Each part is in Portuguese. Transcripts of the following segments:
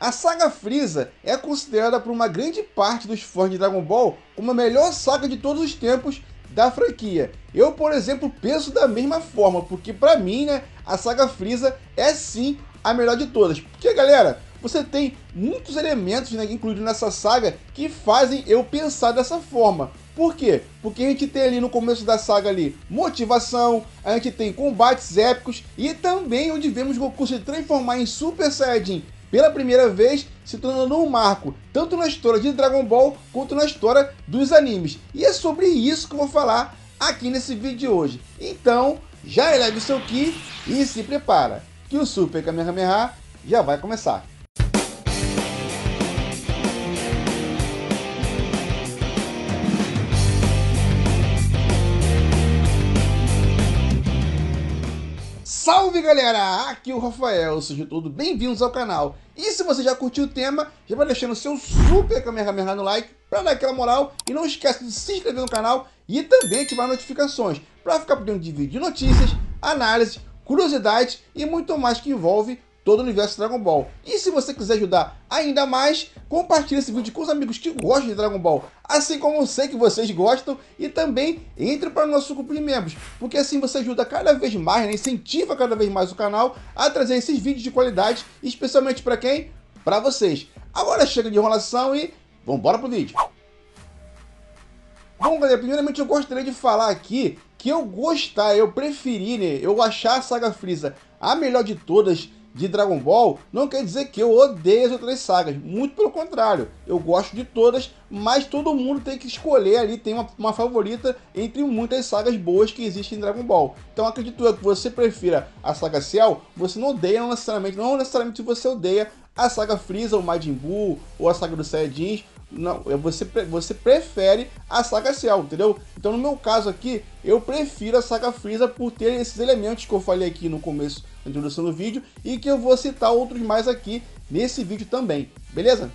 A saga Freeza é considerada por uma grande parte dos fãs de Dragon Ball como a melhor saga de todos os tempos da franquia. Eu, por exemplo, penso da mesma forma, porque para mim, né, a saga Freeza é sim a melhor de todas. Porque, galera, você tem muitos elementos né, incluídos nessa saga que fazem eu pensar dessa forma. Por quê? Porque a gente tem ali no começo da saga ali motivação, a gente tem combates épicos e também onde vemos Goku se transformar em Super Saiyajin pela primeira vez, se tornando um marco, tanto na história de Dragon Ball quanto na história dos animes. E é sobre isso que eu vou falar aqui nesse vídeo de hoje. Então, já eleve seu Ki e se prepara, que o Super Kamehameha já vai começar. Salve galera, aqui é o Rafael, sejam todos bem-vindos ao canal. E se você já curtiu o tema, já vai deixando seu super Kamehameha no like para dar aquela moral e não esquece de se inscrever no canal e também ativar notificações para ficar por dentro de vídeo de notícias, análises, curiosidades e muito mais que envolve todo o universo Dragon Ball. E se você quiser ajudar ainda mais, compartilhe esse vídeo com os amigos que gostam de Dragon Ball, assim como eu sei que vocês gostam, e também entre para o nosso grupo de membros, porque assim você ajuda cada vez mais, né? incentiva cada vez mais o canal a trazer esses vídeos de qualidade, especialmente para quem? Para vocês. Agora chega de enrolação e vamos embora pro vídeo. Bom, galera, primeiramente eu gostaria de falar aqui que eu gostar, eu preferir, né, eu achar a saga Freeza a melhor de todas, de Dragon Ball não quer dizer que eu odeio as outras sagas, muito pelo contrário, eu gosto de todas, mas todo mundo tem que escolher ali, tem uma, uma favorita entre muitas sagas boas que existem em Dragon Ball. Então acredito eu que você prefira a saga Cell, você não odeia não necessariamente, não necessariamente você odeia a saga Freeza, o Majin Buu, ou a saga dos Saiyajins, não, é você, você prefere a saga Cell, entendeu? Então, no meu caso aqui, eu prefiro a saga Freeza por ter esses elementos que eu falei aqui no começo, da introdução do vídeo, e que eu vou citar outros mais aqui nesse vídeo também, beleza?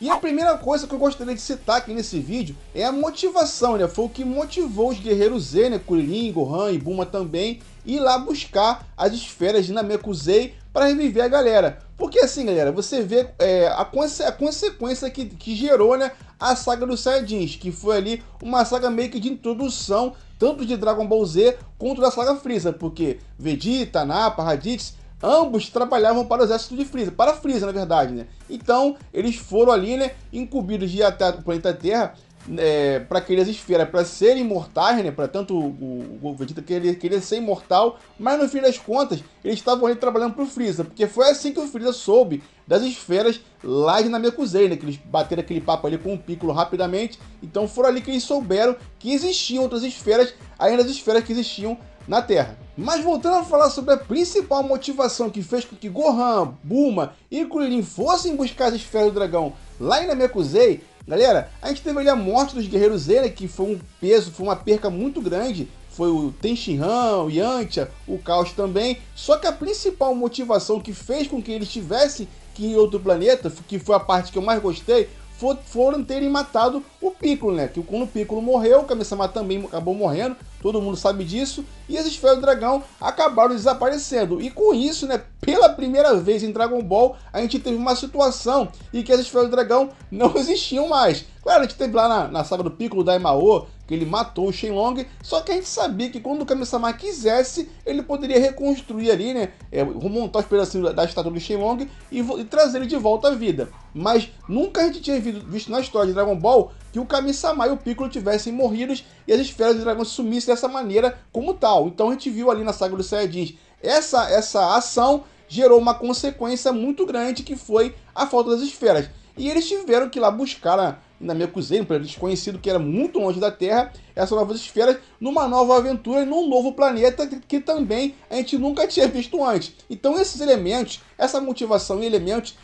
E a primeira coisa que eu gostaria de citar aqui nesse vídeo é a motivação, né? Foi o que motivou os guerreiros Z, né? Kuririn, Gohan e Buma também, ir lá buscar as esferas de Namekusei para reviver a galera. Porque assim, galera, você vê é, a, conse a, consequência que, que gerou né, a saga dos Saiyajins, que foi ali uma saga meio que de introdução, tanto de Dragon Ball Z quanto da saga Freeza, porque Vegeta, Nappa, Raditz, ambos trabalhavam para o exército de Freeza, para Freeza na verdade, né? Então, eles foram ali, né, incumbidos de ir até o planeta Terra é, para aqueles esferas, para serem imortais, né? Para tanto o, o, Vegeta querer, querer ser imortal, mas no fim das contas, eles estavam ali trabalhando pro Freeza, porque foi assim que o Freeza soube das esferas lá de Namekusei, né? Que eles bateram aquele papo ali com o Piccolo rapidamente, então foram ali que eles souberam que existiam outras esferas, ainda as esferas que existiam na Terra. Mas voltando a falar sobre a principal motivação que fez com que Gohan, Bulma e Krillin fossem buscar as esferas do dragão Lá em Namekusei, galera, a gente teve ali a morte dos guerreiros Zera, que foi um peso, foi uma perca muito grande. Foi o Tenshinhan, o Yantia, o Caos também. Só que a principal motivação que fez com que eles tivessem que ir em outro planeta, que foi a parte que eu mais gostei, foram terem matado o Piccolo, né? Que quando o Piccolo morreu, o Kamisama também acabou morrendo todo mundo sabe disso, e as esferas do dragão acabaram desaparecendo. E com isso, né, pela primeira vez em Dragon Ball, a gente teve uma situação em que as esferas do dragão não existiam mais. Claro, a gente teve lá na, na saga do Piccolo da Imaô, que ele matou o Shenlong, só que a gente sabia que quando o Kami-sama quisesse, ele poderia reconstruir ali, né, é, remontar os pedacinhos da, estátua do Shenlong e, e trazer ele de volta à vida. Mas nunca a gente tinha visto, visto na história de Dragon Ball que o Kami-sama e o Piccolo tivessem morridos e as esferas do dragão sumissem dessa maneira como tal. Então a gente viu ali na saga dos Saiyajins essa, essa ação gerou uma consequência muito grande que foi a falta das esferas. E eles tiveram que ir lá buscar a, na Mekuzei, um desconhecido que era muito longe da Terra, essas novas esferas, numa nova aventura, num novo planeta que também a gente nunca tinha visto antes. Então esses elementos, essa motivação e elementos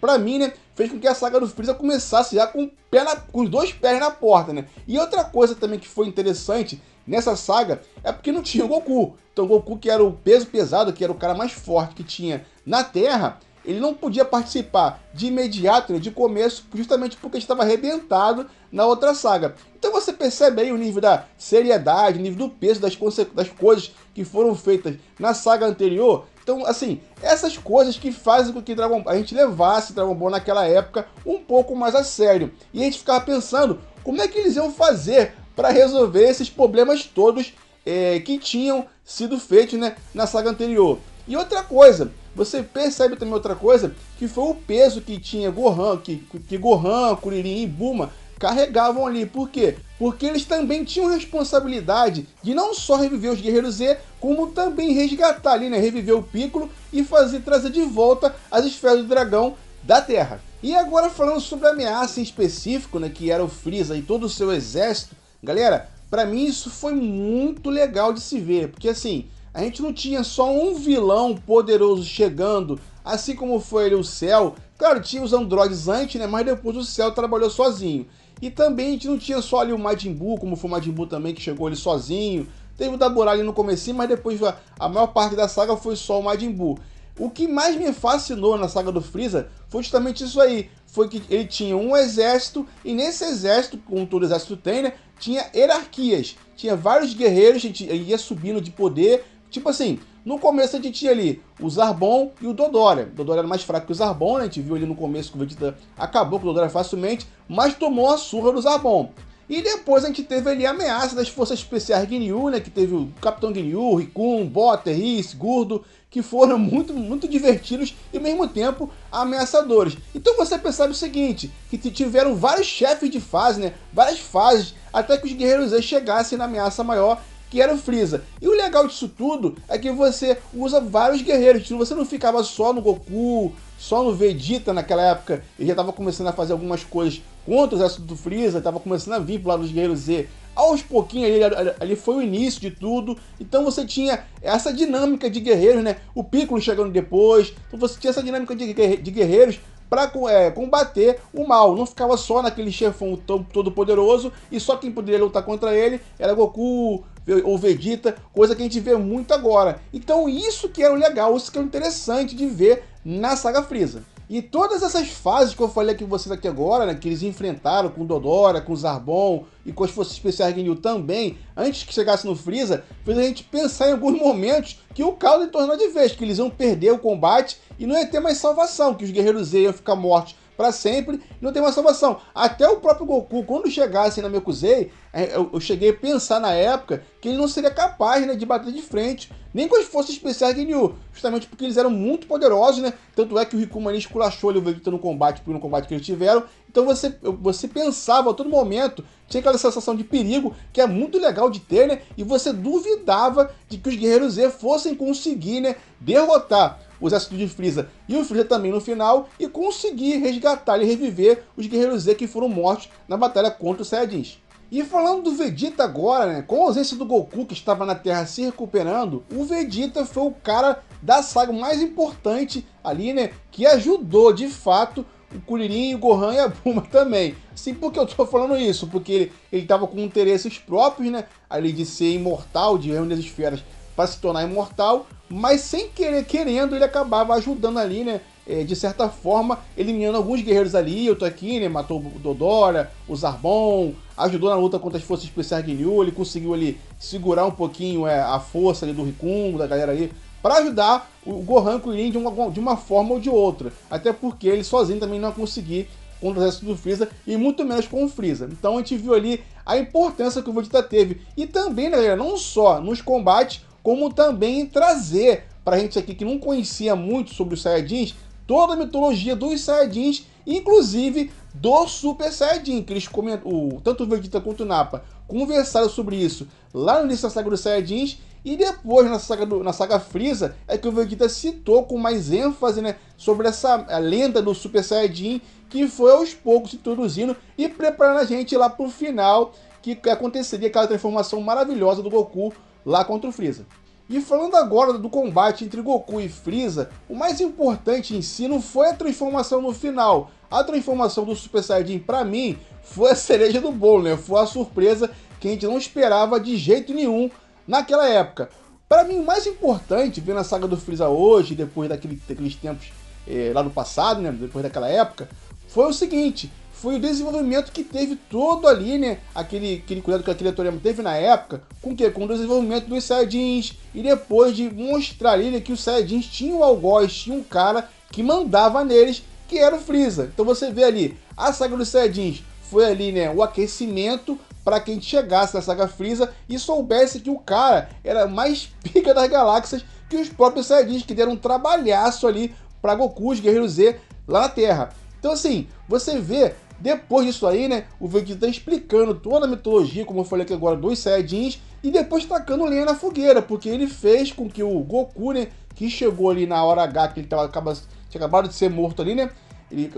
para mim, né, fez com que a saga do Freeza começasse já com, na, com os dois pés na porta, né? E outra coisa também que foi interessante nessa saga é porque não tinha o Goku. Então o Goku, que era o peso pesado, que era o cara mais forte que tinha na Terra, ele não podia participar de imediato, né, de começo, justamente porque estava arrebentado na outra saga. Então você percebe aí o nível da seriedade, o nível do peso das, das coisas que foram feitas na saga anterior então, assim, essas coisas que fazem com que Dragon... a gente levasse Dragon Ball naquela época um pouco mais a sério. E a gente ficava pensando como é que eles iam fazer para resolver esses problemas todos é, que tinham sido feitos né, na saga anterior. E outra coisa, você percebe também outra coisa, que foi o peso que tinha Gohan, que, que Gohan, Kuririn e Buma carregavam ali. Por quê? Porque eles também tinham responsabilidade de não só reviver os Guerreiros Z, como também resgatar ali, né? Reviver o Piccolo e fazer trazer de volta as esferas do dragão da Terra. E agora falando sobre a ameaça em específico, né, que era o Freeza e todo o seu exército, galera, para mim isso foi muito legal de se ver, porque assim, a gente não tinha só um vilão poderoso chegando Assim como foi ele o Cell, claro, tinha os androides antes, né? Mas depois o Cell trabalhou sozinho. E também a gente não tinha só ali o Majin Buu, como foi o Majin Buu também, que chegou ali sozinho. Teve o Dabura ali no comecinho, mas depois a maior parte da saga foi só o Majin Buu. O que mais me fascinou na saga do Freeza foi justamente isso aí. Foi que ele tinha um exército, e nesse exército, como todo exército tem, né? Tinha hierarquias. Tinha vários guerreiros, a gente ia subindo de poder. Tipo assim, no começo a gente tinha ali o Zarbon e o Dodoria. O Dodoria era mais fraco que o Zarbon, né? a gente viu ali no começo que o Vegeta acabou com o Dodoria facilmente, mas tomou a surra do Zarbon. E depois a gente teve ali a ameaça das forças especiais Ginyu, né? Que teve o Capitão Ginyu, Rikun, Botter, Riz, Gordo, que foram muito, muito divertidos e ao mesmo tempo ameaçadores. Então você percebe o seguinte, que tiveram vários chefes de fase, né? Várias fases, até que os guerreiros chegassem na ameaça maior que era o Freeza. E o legal disso tudo é que você usa vários guerreiros, você não ficava só no Goku, só no Vegeta naquela época, ele já estava começando a fazer algumas coisas contra o exército do Freeza, estava começando a vir pro lado dos guerreiros Z. Aos pouquinhos ali, ali foi o início de tudo, então você tinha essa dinâmica de guerreiros, né? O Piccolo chegando depois, então você tinha essa dinâmica de, de guerreiros para é, combater o mal. Não ficava só naquele chefão todo poderoso e só quem poderia lutar contra ele era Goku, ou Vegeta, coisa que a gente vê muito agora. Então isso que era é o legal, isso que era é interessante de ver na saga Freeza. E todas essas fases que eu falei aqui com vocês aqui agora, né, que eles enfrentaram com Dodora, com Zarbon e com as forças especiais Ginyu também, antes que chegasse no Freeza, fez a gente pensar em alguns momentos que o caos tornar de vez, que eles iam perder o combate e não ia ter mais salvação, que os guerreiros Z iam ficar mortos para sempre, não tem uma salvação. Até o próprio Goku, quando chegasse na Mekuzei, é, eu, eu cheguei a pensar na época que ele não seria capaz né, de bater de frente, nem com as forças especiais de Ryu, justamente porque eles eram muito poderosos, né? Tanto é que o Rikuma ali esculachou ele o Vegeta no combate, pelo combate que eles tiveram. Então você, você pensava a todo momento, tinha aquela sensação de perigo, que é muito legal de ter, né? E você duvidava de que os Guerreiros Z fossem conseguir, né, derrotar o exército de Frieza e o Frieza também no final e conseguir resgatar e reviver os guerreiros Z que foram mortos na batalha contra os Saiyajins. E falando do Vegeta agora, né? Com a ausência do Goku que estava na Terra se recuperando, o Vegeta foi o cara da saga mais importante ali, né? Que ajudou de fato o Kuririn, o Gohan e a Buma também. Assim, por que eu tô falando isso? Porque ele, estava com interesses próprios, né? Ali de ser imortal, de reunir as esferas para se tornar imortal, mas sem querer querendo ele acabava ajudando ali, né? É, de certa forma, eliminando alguns guerreiros ali, Eu tô aqui, né? matou o Dodora, o Zarbon, ajudou na luta contra as forças especiais de Ryu, ele conseguiu ali segurar um pouquinho é, a força ali do Rikun, da galera ali, para ajudar o Gohan com o Lin de uma, de uma forma ou de outra, até porque ele sozinho também não ia conseguir contra o resto do Freeza e muito menos com o Freeza. Então a gente viu ali a importância que o Vegeta teve. E também, né, galera, não só nos combates, como também trazer para a gente aqui que não conhecia muito sobre os Saiyajins, toda a mitologia dos Saiyajins, inclusive do Super Saiyajin, que eles comentam, tanto o Vegeta quanto o Nappa conversaram sobre isso lá no início da saga dos Saiyajins, e depois na saga, do, na saga Freeza é que o Vegeta citou com mais ênfase né, sobre essa a lenda do Super Saiyajin, que foi aos poucos se introduzindo e preparando a gente lá para o final que aconteceria aquela transformação maravilhosa do Goku lá contra o Freeza. E falando agora do combate entre Goku e Freeza, o mais importante em si não foi a transformação no final. A transformação do Super Saiyajin, para mim, foi a cereja do bolo, né? Foi a surpresa que a gente não esperava de jeito nenhum naquela época. Para mim, o mais importante, vendo a saga do Freeza hoje, depois daquele, daqueles tempos eh, lá no passado, né? Depois daquela época, foi o seguinte: foi o desenvolvimento que teve todo ali, né? Aquele, aquele cuidado que a Toriyama teve na época, com o quê? Com o desenvolvimento dos Saiyajins. E depois de mostrar ali né, que os Saiyajins tinham algo algoz, tinha um cara que mandava neles, que era o Freeza. Então você vê ali, a saga dos Saiyajins foi ali, né? O aquecimento para quem chegasse na saga Freeza e soubesse que o cara era mais pica das galáxias que os próprios Saiyajins, que deram um trabalhaço ali para Goku, os Guerreiros Z, lá na Terra. Então assim, você vê depois disso aí, né, o Vegeta tá explicando toda a mitologia, como eu falei aqui agora, dos Saiyajins, e depois tacando lenha na fogueira, porque ele fez com que o Goku, né, que chegou ali na hora H, que ele tava, acaba, tinha acabado de ser morto ali, né, ele,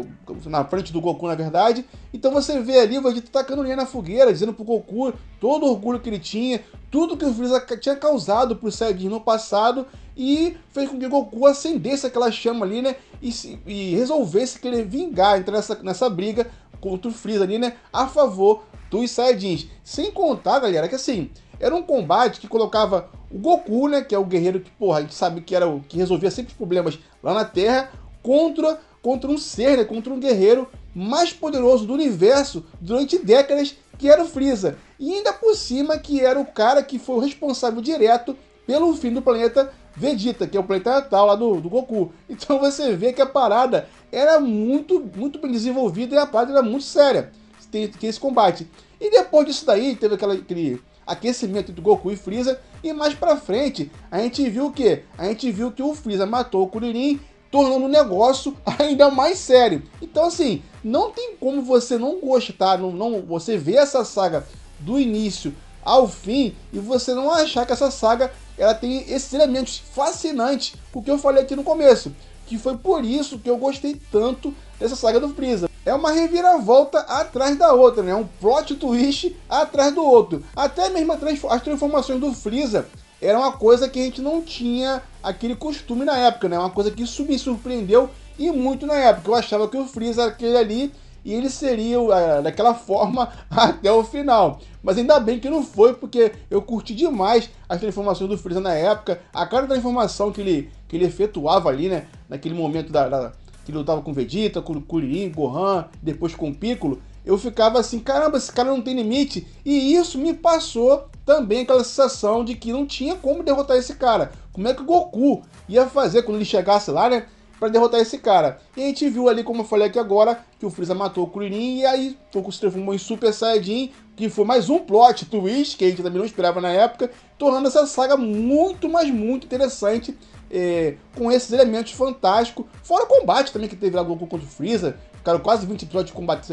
na frente do Goku, na verdade. Então você vê ali o Vegeta tacando linha na fogueira, dizendo pro Goku todo o orgulho que ele tinha, tudo que o Freeza tinha causado pro Saiyajin no passado, e fez com que o Goku acendesse aquela chama ali, né? E, e resolvesse querer vingar, entrar nessa, nessa briga contra o Freeza ali, né? A favor dos Saiyajins. Sem contar, galera, que assim, era um combate que colocava o Goku, né? Que é o guerreiro que, porra, a gente sabe que era o que resolvia sempre os problemas lá na Terra, contra, contra um ser, né? Contra um guerreiro mais poderoso do universo durante décadas, que era o Freeza. E ainda por cima, que era o cara que foi o responsável direto pelo fim do planeta Vegeta, que é o planeta natal tá lá do, do Goku. Então você vê que a parada era muito, muito bem desenvolvida e a parada era muito séria. Tem, tem esse combate. E depois disso daí, teve aquela, aquele aquecimento do Goku e Freeza. E mais pra frente, a gente viu o quê? A gente viu que o Freeza matou o Kuririn, tornando o negócio ainda mais sério. Então assim, não tem como você não gostar, não, não você ver essa saga do início ao fim e você não achar que essa saga ela tem esses elementos fascinantes, o que eu falei aqui no começo, que foi por isso que eu gostei tanto dessa saga do Freeza. É uma reviravolta atrás da outra, né? É um plot twist atrás do outro. Até mesmo as transformações do Freeza era uma coisa que a gente não tinha aquele costume na época, né? Uma coisa que isso me surpreendeu e muito na época. Eu achava que o Freeza era aquele ali e ele seria é, daquela forma até o final. Mas ainda bem que não foi, porque eu curti demais as transformações do Freeza na época, a cada informação que ele, que ele efetuava ali, né? Naquele momento da, da que ele lutava com Vegeta, com Kuririn, Gohan, depois com Piccolo, eu ficava assim, caramba, esse cara não tem limite. E isso me passou também aquela sensação de que não tinha como derrotar esse cara. Como é que o Goku ia fazer quando ele chegasse lá, né? para derrotar esse cara. E a gente viu ali, como eu falei aqui agora, que o Freeza matou o Kuririn e aí Goku se transformou em Super Saiyajin, que foi mais um plot twist que a gente também não esperava na época, tornando essa saga muito, mas muito interessante, é, com esses elementos fantásticos. Fora o combate também que teve lá Goku contra o Freeza, ficaram quase 20 episódios de combate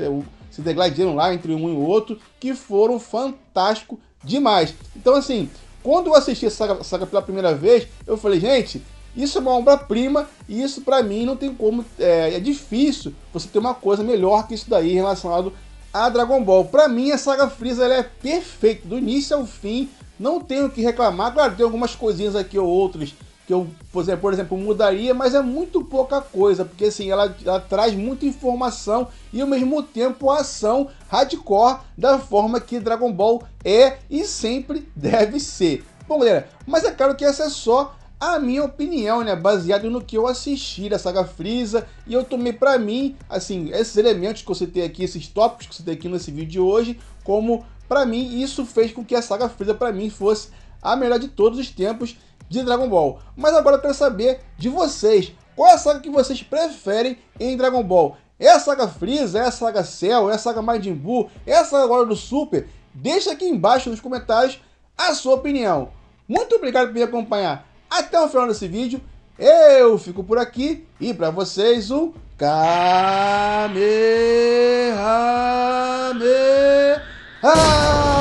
se degladiando lá entre um e o outro, que foram fantásticos demais. Então assim, quando eu assisti essa saga, saga pela primeira vez, eu falei, gente, isso é uma obra-prima e isso para mim não tem como. É, é, difícil você ter uma coisa melhor que isso daí relacionado a Dragon Ball. Para mim, a saga Freeza é perfeita, do início ao fim. Não tenho o que reclamar. Claro, tem algumas coisinhas aqui ou outras que eu, por exemplo, mudaria, mas é muito pouca coisa, porque assim, ela, ela traz muita informação e ao mesmo tempo a ação hardcore da forma que Dragon Ball é e sempre deve ser. Bom, galera, mas é claro que essa é só a minha opinião, né? Baseado no que eu assisti da saga Freeza. E eu tomei para mim, assim, esses elementos que eu citei aqui, esses tópicos que eu citei aqui nesse vídeo de hoje, como para mim isso fez com que a saga Freeza para mim fosse a melhor de todos os tempos de Dragon Ball. Mas agora eu quero saber de vocês, qual é a saga que vocês preferem em Dragon Ball? É a saga Freeza? É a saga Cell? É a saga Majin Buu? É a saga agora do Super? Deixa aqui embaixo nos comentários a sua opinião. Muito obrigado por me acompanhar até o final desse vídeo, eu fico por aqui e para vocês um Kamehameha!